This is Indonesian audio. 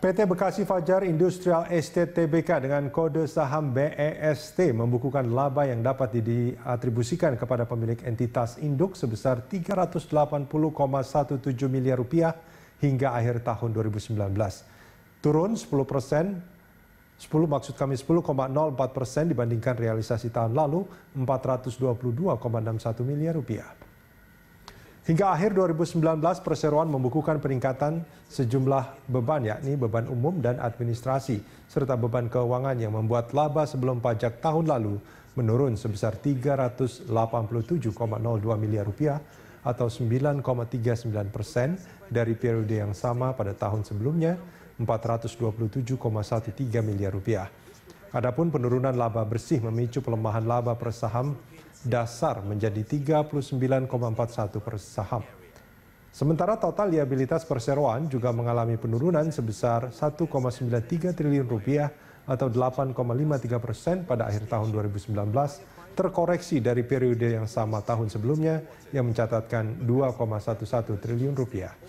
PT Bekasi Fajar Industrial Estate TBK dengan kode saham BEST membukukan laba yang dapat diatribusikan kepada pemilik entitas induk sebesar 380,17 miliar rupiah hingga akhir tahun 2019. Turun 10 persen 10 maksud kami 10,04 persen dibandingkan realisasi tahun lalu 422,61 miliar rupiah. Hingga akhir 2019, perseroan membukukan peningkatan sejumlah beban, yakni beban umum dan administrasi, serta beban keuangan yang membuat laba sebelum pajak tahun lalu menurun sebesar 387,02 miliar rupiah atau 9,39 persen dari periode yang sama pada tahun sebelumnya 427,13 miliar rupiah. Adapun penurunan laba bersih memicu pelemahan laba per saham dasar menjadi 39,41 per saham. Sementara total liabilitas perseroan juga mengalami penurunan sebesar 1,93 triliun rupiah atau 8,53 persen pada akhir tahun 2019, terkoreksi dari periode yang sama tahun sebelumnya yang mencatatkan 2,11 triliun rupiah.